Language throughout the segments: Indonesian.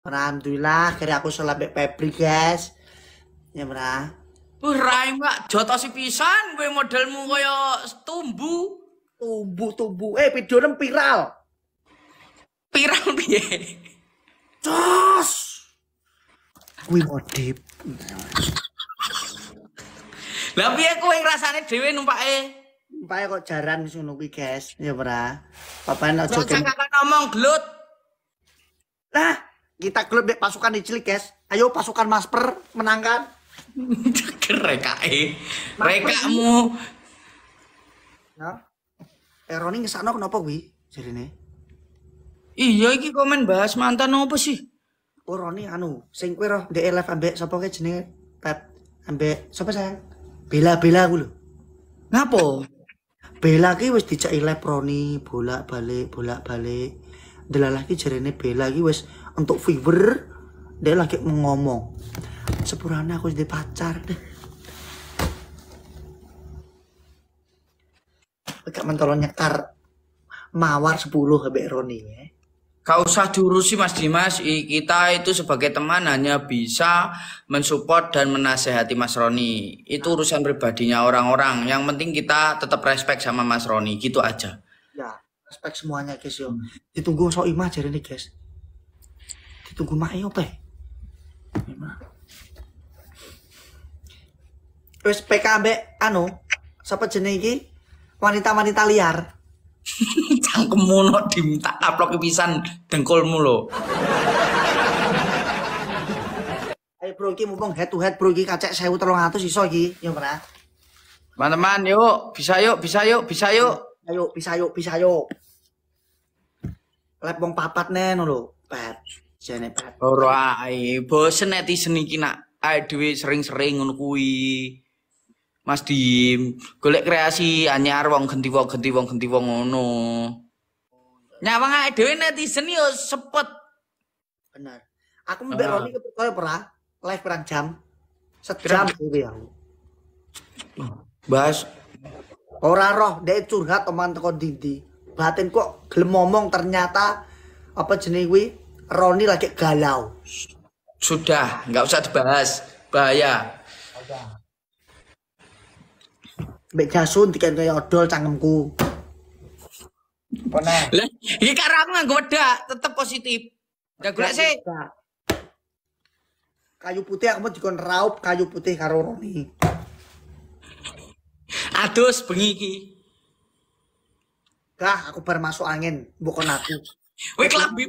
Alhamdulillah, kira aku sholat bek pebri guys. Ya, Mbak. Uh, rai Mbak, jatuh si pisan, gue modelmu kaya tumbuh, tumbuh tumbuh. Eh, video ini viral. Viral piye? Cos. Kuwi modip. Lah piye kowe numpak dhewe numpake? Numpake kok jaran wis ngono guys. Ya, Mbak. Papan ojo. Jangan ngomong glut. Lah, kita klub dek pasukan di Cilikes. Ayo pasukan Masper menangkan. mereka eh. mereka mu Ya. Eh Roni ngesakno kenapa kuwi jarine? Iya iki komen bahas mantan apa sih? Oh Roni anu, sing kuwi roh ndek live ambek sapa ke jenenge Pep ambek sapa sayang? Bela-bela aku lho. Ngapo? Bela ki wis dicek live Roni bolak-balik bolak-balik delalah ki jarene Bella ki wis entuk fever dia lagi ngomong sepurane aku jadi pacar Kak mentolong nyekar mawar 10 habek Roni ya. Gak usah diurusi Mas Dimas, kita itu sebagai teman hanya bisa mensupport dan menasehati Mas Roni. Itu urusan pribadinya orang-orang. Yang penting kita tetap respect sama Mas Roni, gitu aja. Ya respect semuanya guys yo hmm. ditunggu sok imah jari nih guys ditunggu mak yo teh wes PKB anu siapa jenenge iki wanita-wanita liar cangkemmu no diminta kaplok pisan dengkulmu lo ayo bro iki mumpung head to head bro iki kacek 1300 iso iki yo pernah teman-teman yuk bisa yuk bisa yuk bisa yuk ayo yuk bisa yuk Lep wong papat nen lo Pet. Jane Pet. orai bosen netizen iki nak ae sering-sering ngono kuwi. Mas Dim, golek kreasi anyar wong ganti wong ganti wong genti wong ngono. Nyawang ae dhewe netizen yo sepet. Bener. Aku mbek uh. Roni kepercaya ora? Live perang jam. Sejam kuwi aku. Bahas ora roh dek curhat teman teko dindi batin kok gelem ngomong ternyata apa jenewi Roni lagi galau sudah nggak usah dibahas bahaya Mbak Jasun tiga yang odol cangkemku. Pernah. Lah, iki goda, aku tetep positif. Dan golek sih. Kayu putih aku mau dikon raup kayu putih karo Roni adus bengi iki. Lah aku bar masuk angin, bukan aku. Wih kelambi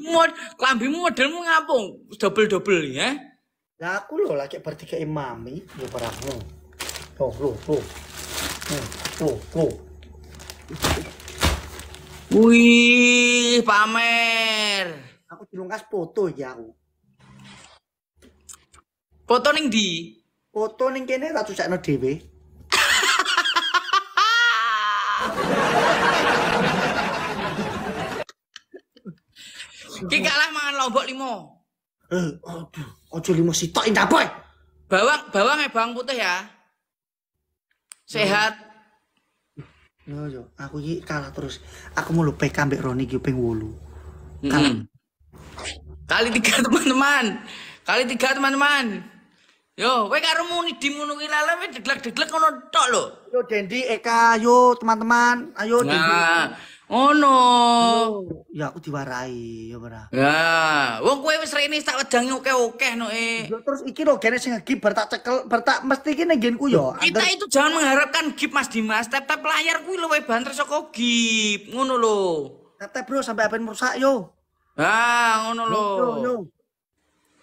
kelambimu modelmu ngapung, double-double ya. Lah aku lho lagi bertiga imami, yo peramu. Loh, lu lu lu lu. Wih, pamer. Aku dilungkas foto ya aku. Foto ning di? Foto ning kene tak cucakno dhewe. Kikak lah mangan lombok limo. Eh, aduh, ojo limo sitok indah boy. Bawang, bawang ya bawang putih ya. Sehat. Yo yo, aku ini kalah terus. Aku mau lupa kambek Roni gipeng wulu. Kalah. Mm -hmm. Kali tiga teman-teman. Kali tiga teman-teman. Yo, we karo muni dimunuh ki lele we deglek-deglek ngono tok lho. Yo Dendi Eka, yo teman-teman, ayo Dendi. Nah, ngono. Oh, ya aku diwarai ya ora. Ya, wong kowe wis rene tak wedangi oke-oke no e. Eh. Yo terus iki lho gene sing gibar bertak cekel, bertak mesti ki nenggenku yo. Kita itu jangan mengharapkan gib Mas Dimas, tap layar kuwi luwe banter saka gib, ngono lho. Tap-tap bro sampai apa rusak yo. Ah, ngono lho.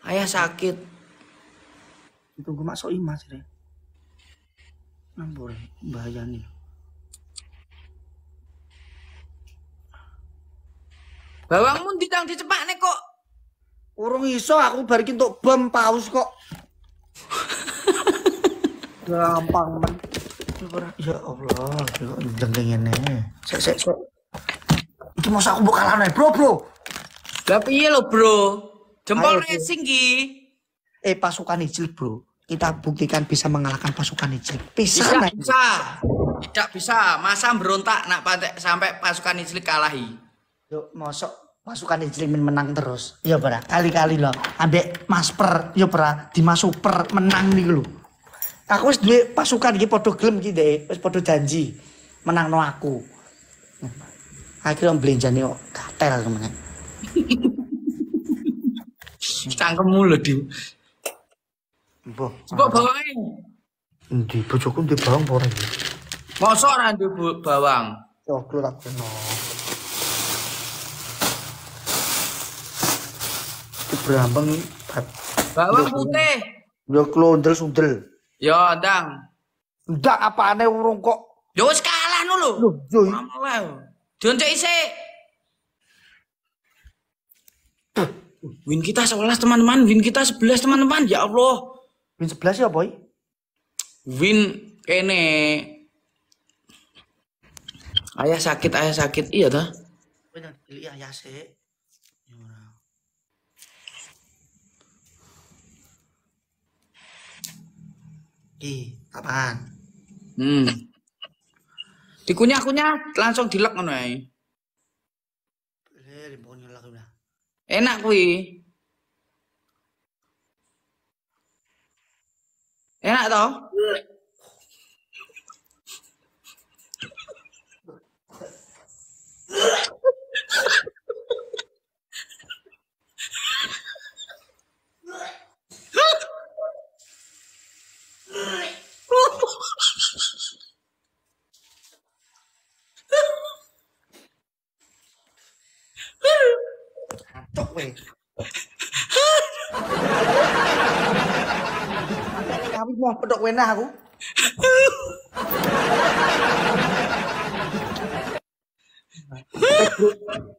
Ayah sakit itu gue masuk imas deh, nampur bahaya nih bawangmu ditang dicepak nih kok urung iso aku barikin untuk bom paus kok gampang man ya Allah ya jengking ini sek sek sek ini masa aku buka lanai eh, bro bro tapi iya lo bro jempol racing ki eh pasukan hijil bro kita buktikan bisa mengalahkan pasukan Ijlik. Bisa, nah. bisa. Tidak bisa. Masa berontak nak pantek sampai pasukan Ijlik kalahi. Yuk, mosok pasukan Ijlik menang terus. yo bra, kali-kali loh. Ambek Mas Per, yo bra, Dimas Super menang nih lho. Aku wis duwe pasukan iki padha gelem iki Dek, wis padha janji no aku. Akhirnya belenjani kok gatel temen. Cangkemmu loh, Dim. Mbah. bawang Endi bojoku ndek bawang apa ora iki? Mosok ora ndek bawang. Cokro tak kena. Dibrambeng Bawang putih. Yo klondel sundel. Yo, ya, Ndang. Ndak apane urung kok. Yo ya, wis kalah nu lho. Yo. Dioncek isik. Win kita 11 teman-teman, win kita 11 teman-teman. Ya Allah. Win 11 ya, Boy? Win ini Ayah sakit, ayah sakit. Iya dah. Benar, iya ayah sih. Di, ya, apaan? Hmm. Dikunyah-kunyah langsung dilek ngono ae. Enak kuwi. thế lại đó chốc mày aku mau pedok wenah aku.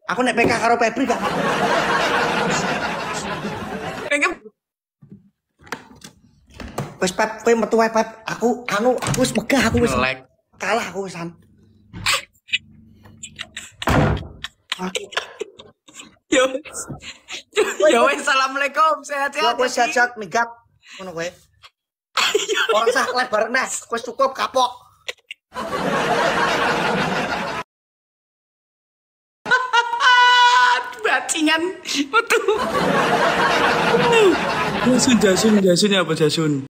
aku naik PK karo Febri gak Wes Pep, kowe metu wae Pep. Aku anu aku wis megah aku wis. Kalah aku san. Yo. Yo assalamualaikum. Sehat-sehat. Yo sehat-sehat migap, ngono kowe. Orang sah lebar nah, wis cukup kapok. Bacingan betul. Jasun, jasun, jasun ya apa jasun?